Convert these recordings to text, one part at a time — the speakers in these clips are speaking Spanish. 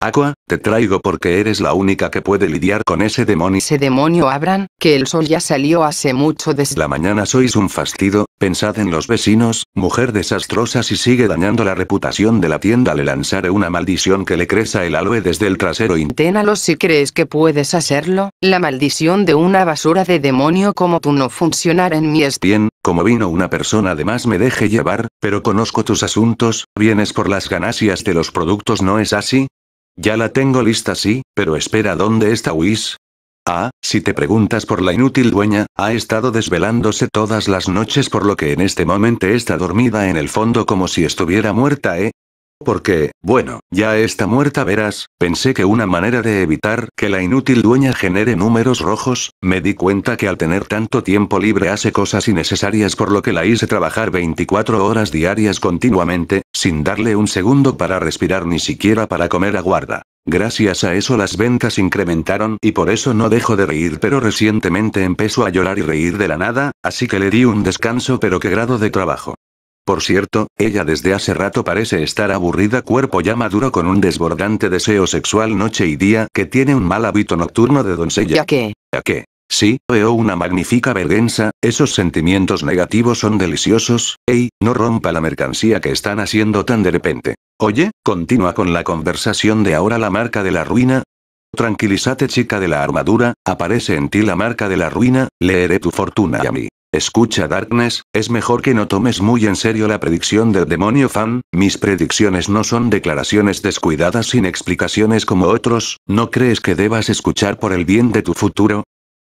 Aqua, te traigo porque eres la única que puede lidiar con ese demonio. Ese demonio Abran, que el sol ya salió hace mucho desde la mañana sois un fastidio, pensad en los vecinos, mujer desastrosa si sigue dañando la reputación de la tienda le lanzaré una maldición que le creza el aloe desde el trasero. Inténalo si crees que puedes hacerlo, la maldición de una basura de demonio como tú no funcionará en mi Bien, como vino una persona además me deje llevar, pero conozco tus asuntos, vienes por las ganasias de los productos no es así, ya la tengo lista sí, pero espera ¿dónde está Whis? Ah, si te preguntas por la inútil dueña, ha estado desvelándose todas las noches por lo que en este momento está dormida en el fondo como si estuviera muerta, ¿eh? Porque, bueno, ya está muerta verás, pensé que una manera de evitar que la inútil dueña genere números rojos, me di cuenta que al tener tanto tiempo libre hace cosas innecesarias por lo que la hice trabajar 24 horas diarias continuamente, sin darle un segundo para respirar ni siquiera para comer aguarda. Gracias a eso las ventas incrementaron y por eso no dejo de reír pero recientemente empezó a llorar y reír de la nada, así que le di un descanso pero qué grado de trabajo. Por cierto, ella desde hace rato parece estar aburrida cuerpo ya maduro con un desbordante deseo sexual noche y día que tiene un mal hábito nocturno de doncella. ¿Ya qué? ¿Ya qué? Sí, veo una magnífica vergüenza, esos sentimientos negativos son deliciosos, ey, no rompa la mercancía que están haciendo tan de repente. Oye, continúa con la conversación de ahora la marca de la ruina. Tranquilízate chica de la armadura, aparece en ti la marca de la ruina, leeré tu fortuna y a mí. Escucha Darkness, es mejor que no tomes muy en serio la predicción del demonio fan, mis predicciones no son declaraciones descuidadas sin explicaciones como otros, ¿no crees que debas escuchar por el bien de tu futuro?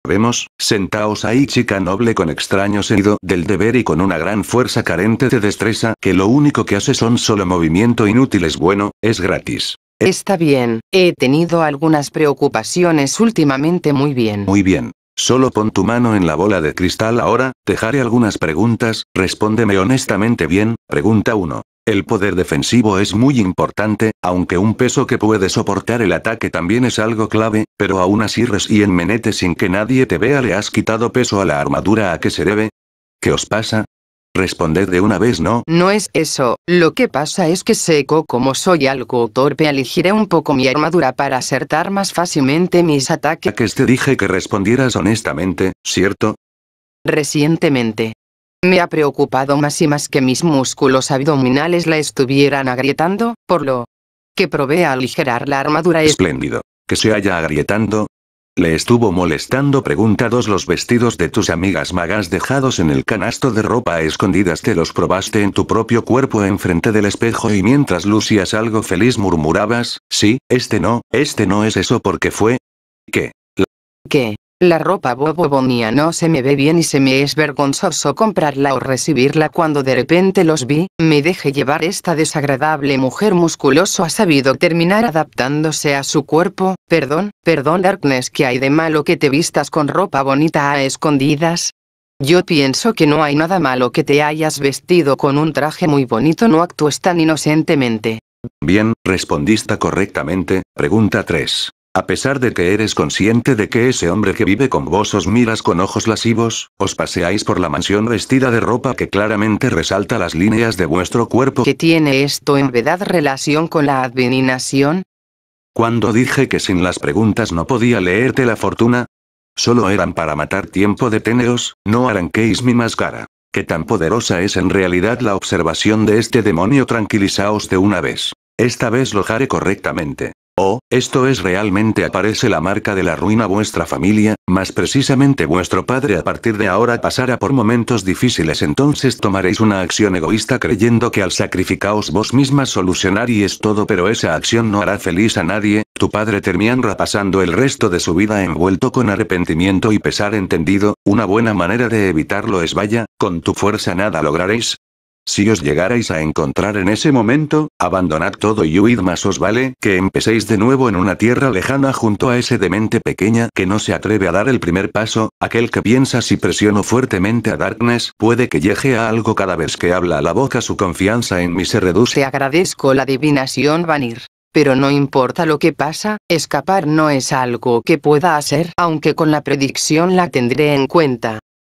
Vemos, sentaos ahí chica noble con extraño sentido del deber y con una gran fuerza carente de destreza que lo único que hace son solo movimiento inútil es bueno, es gratis. Está bien, he tenido algunas preocupaciones últimamente muy bien. Muy bien. Solo pon tu mano en la bola de cristal ahora, dejaré algunas preguntas, respóndeme honestamente bien, pregunta uno. El poder defensivo es muy importante, aunque un peso que puede soportar el ataque también es algo clave, pero aún así y menete sin que nadie te vea le has quitado peso a la armadura a que se debe. ¿Qué os pasa? Responded de una vez no. No es eso, lo que pasa es que seco como soy algo torpe elegiré un poco mi armadura para acertar más fácilmente mis ataques. A que te dije que respondieras honestamente, ¿cierto? Recientemente. Me ha preocupado más y más que mis músculos abdominales la estuvieran agrietando, por lo que probé a aligerar la armadura. Espléndido. Que se haya agrietando, le estuvo molestando preguntados los vestidos de tus amigas magas dejados en el canasto de ropa escondidas te los probaste en tu propio cuerpo enfrente del espejo y mientras lucías algo feliz murmurabas, sí, este no, este no es eso porque fue... ¿Qué? La... ¿Qué? La ropa bobo bonía no se me ve bien y se me es vergonzoso comprarla o recibirla cuando de repente los vi, me deje llevar esta desagradable mujer musculoso ha sabido terminar adaptándose a su cuerpo, perdón, perdón Darkness que hay de malo que te vistas con ropa bonita a escondidas, yo pienso que no hay nada malo que te hayas vestido con un traje muy bonito, no actúes tan inocentemente. Bien, respondiste correctamente. Pregunta 3. A pesar de que eres consciente de que ese hombre que vive con vos os miras con ojos lascivos, os paseáis por la mansión vestida de ropa que claramente resalta las líneas de vuestro cuerpo. ¿Qué tiene esto en verdad relación con la adivinación? Cuando dije que sin las preguntas no podía leerte la fortuna, solo eran para matar tiempo de teneos, no arranquéis mi máscara. ¿Qué tan poderosa es en realidad la observación de este demonio tranquilizaos de una vez. Esta vez lo haré correctamente. Oh, esto es realmente aparece la marca de la ruina vuestra familia, más precisamente vuestro padre a partir de ahora pasará por momentos difíciles entonces tomaréis una acción egoísta creyendo que al sacrificaos vos misma solucionar todo pero esa acción no hará feliz a nadie, tu padre terminará pasando el resto de su vida envuelto con arrepentimiento y pesar entendido, una buena manera de evitarlo es vaya, con tu fuerza nada lograréis, si os llegarais a encontrar en ese momento, abandonad todo y huid más os vale que empecéis de nuevo en una tierra lejana junto a ese demente pequeña que no se atreve a dar el primer paso, aquel que piensa si presiono fuertemente a Darkness puede que llegue a algo cada vez que habla a la boca su confianza en mí se reduce. agradezco la divinación Vanir. Pero no importa lo que pasa, escapar no es algo que pueda hacer, aunque con la predicción la tendré en cuenta.